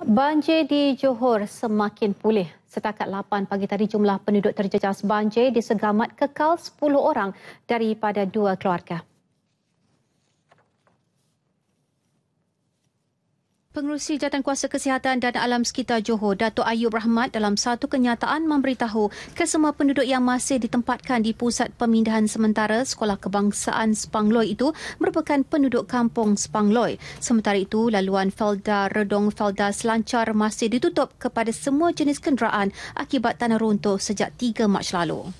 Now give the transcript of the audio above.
Banjir di Johor semakin pulih. Setakat 8 pagi tadi jumlah penduduk terjejas banjir di Segamat kekal 10 orang daripada dua keluarga. Pengerusi Jawatankuasa Kesihatan dan Alam Sekitar Johor, Datuk Ayub Rahmat dalam satu kenyataan memberitahu kesemua penduduk yang masih ditempatkan di Pusat Pemindahan Sementara Sekolah Kebangsaan Spangloi itu merupakan penduduk kampung Spangloi. Sementara itu, laluan Felda Redong Felda Selancar masih ditutup kepada semua jenis kenderaan akibat tanah runtuh sejak 3 Mac lalu.